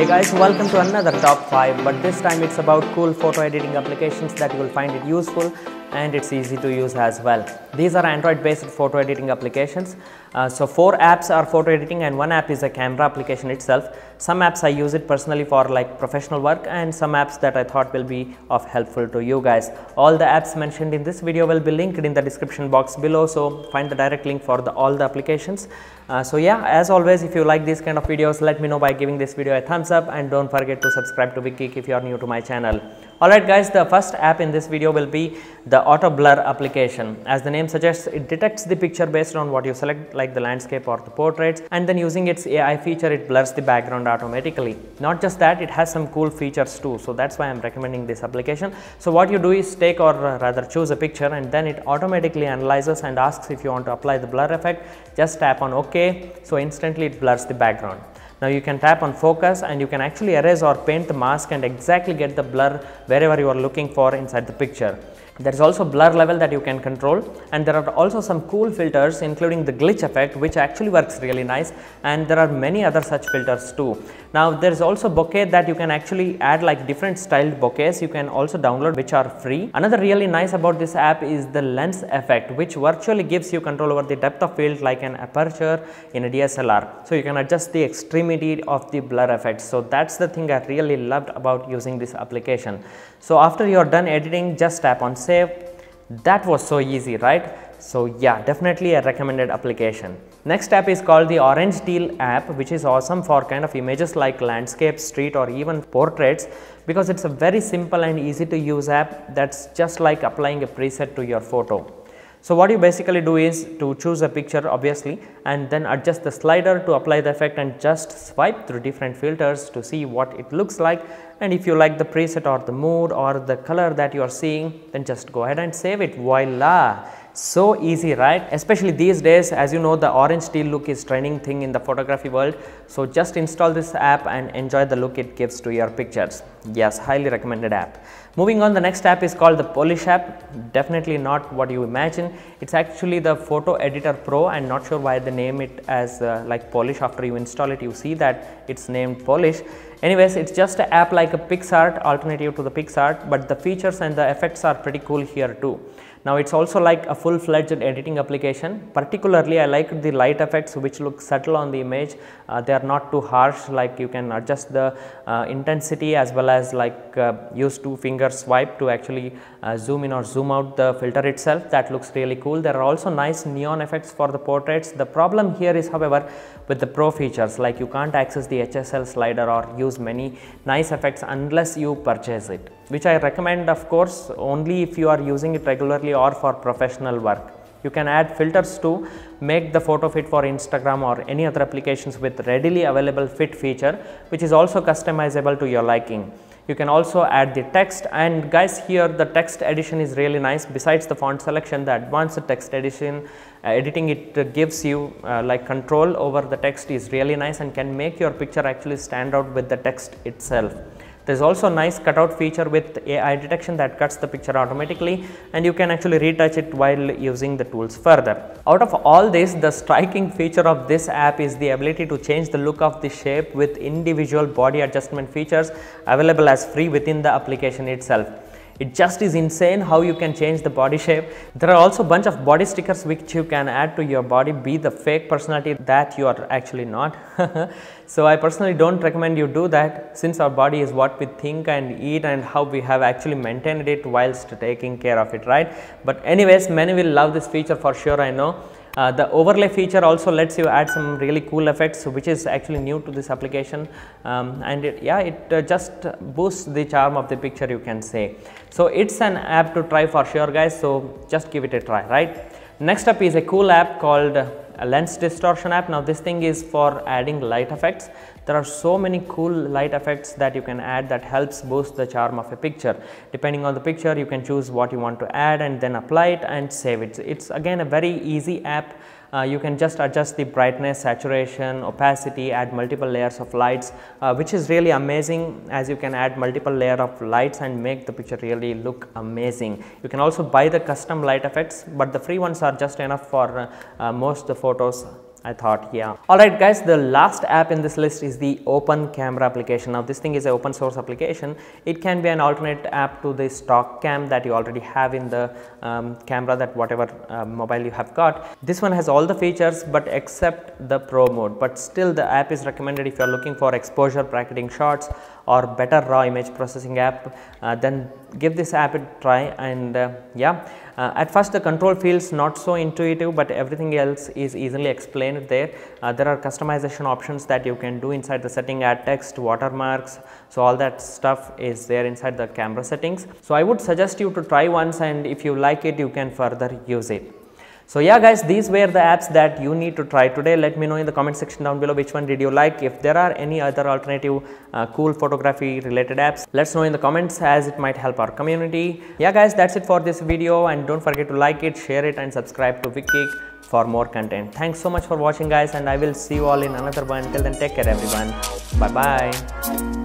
Hey guys, welcome to another top 5 but this time it's about cool photo editing applications that you will find it useful and it's easy to use as well. These are Android based photo editing applications. Uh, so 4 apps are photo editing and one app is a camera application itself. Some apps I use it personally for like professional work and some apps that I thought will be of helpful to you guys. All the apps mentioned in this video will be linked in the description box below. So find the direct link for the, all the applications. Uh, so yeah, as always, if you like these kind of videos, let me know by giving this video a thumbs up and don't forget to subscribe to WikGeek if you are new to my channel. Alright guys, the first app in this video will be the auto blur application. As the name suggests, it detects the picture based on what you select like the landscape or the portraits and then using its AI feature, it blurs the background automatically. Not just that, it has some cool features too. So that's why I'm recommending this application. So what you do is take or uh, rather choose a picture and then it automatically analyzes and asks if you want to apply the blur effect. Just tap on OK. So instantly it blurs the background. Now you can tap on focus and you can actually erase or paint the mask and exactly get the blur wherever you are looking for inside the picture. There is also blur level that you can control and there are also some cool filters including the glitch effect which actually works really nice and there are many other such filters too. Now there is also bokeh that you can actually add like different styled bouquets you can also download which are free. Another really nice about this app is the lens effect which virtually gives you control over the depth of field like an aperture in a DSLR. So you can adjust the extremity of the blur effect. So that's the thing I really loved about using this application. So after you're done editing just tap on save save that was so easy right so yeah definitely a recommended application next app is called the orange deal app which is awesome for kind of images like landscapes street or even portraits because it's a very simple and easy to use app that's just like applying a preset to your photo so, what you basically do is to choose a picture obviously and then adjust the slider to apply the effect and just swipe through different filters to see what it looks like and if you like the preset or the mood or the color that you are seeing then just go ahead and save it voila so easy, right? Especially these days, as you know, the orange teal look is trending thing in the photography world. So just install this app and enjoy the look it gives to your pictures. Yes, highly recommended app. Moving on, the next app is called the Polish app. Definitely not what you imagine. It's actually the Photo Editor Pro. and not sure why they name it as uh, like Polish. After you install it, you see that it's named Polish. Anyways, it's just an app like a PixArt alternative to the PixArt, but the features and the effects are pretty cool here too. Now it's also like a full-fledged editing application. Particularly I like the light effects which look subtle on the image. Uh, they are not too harsh like you can adjust the uh, intensity as well as like uh, use two finger swipe to actually uh, zoom in or zoom out the filter itself that looks really cool. There are also nice neon effects for the portraits. The problem here is however with the pro features like you can't access the HSL slider or use many nice effects unless you purchase it which I recommend of course only if you are using it regularly or for professional work. You can add filters to make the photo fit for Instagram or any other applications with readily available fit feature which is also customizable to your liking you can also add the text and guys here the text edition is really nice besides the font selection the advanced text edition uh, editing it uh, gives you uh, like control over the text is really nice and can make your picture actually stand out with the text itself. There's also a nice cutout feature with AI detection that cuts the picture automatically and you can actually retouch it while using the tools further. Out of all this, the striking feature of this app is the ability to change the look of the shape with individual body adjustment features available as free within the application itself. It just is insane how you can change the body shape. There are also a bunch of body stickers which you can add to your body, be the fake personality that you are actually not. so I personally don't recommend you do that since our body is what we think and eat and how we have actually maintained it whilst taking care of it, right? But anyways, many will love this feature for sure, I know. Uh, the overlay feature also lets you add some really cool effects which is actually new to this application um, and it, yeah it uh, just boosts the charm of the picture you can say. So it's an app to try for sure guys so just give it a try right. Next up is a cool app called uh, lens distortion app. Now this thing is for adding light effects. There are so many cool light effects that you can add that helps boost the charm of a picture. Depending on the picture, you can choose what you want to add and then apply it and save it. It's again a very easy app uh, you can just adjust the brightness, saturation, opacity, add multiple layers of lights uh, which is really amazing as you can add multiple layer of lights and make the picture really look amazing. You can also buy the custom light effects but the free ones are just enough for uh, most the photos I thought yeah. Alright guys the last app in this list is the open camera application. Now this thing is an open source application. It can be an alternate app to the stock cam that you already have in the um, camera that whatever uh, mobile you have got. This one has all the features but except the pro mode but still the app is recommended if you are looking for exposure bracketing shots or better raw image processing app, uh, then give this app a try and uh, yeah. Uh, at first the control feels not so intuitive, but everything else is easily explained there. Uh, there are customization options that you can do inside the setting add text, watermarks, so all that stuff is there inside the camera settings. So I would suggest you to try once and if you like it you can further use it. So yeah guys, these were the apps that you need to try today. Let me know in the comment section down below which one did you like. If there are any other alternative uh, cool photography related apps, let's know in the comments as it might help our community. Yeah guys, that's it for this video and don't forget to like it, share it and subscribe to WikiGeek for more content. Thanks so much for watching guys and I will see you all in another one. Till then take care everyone. Bye bye.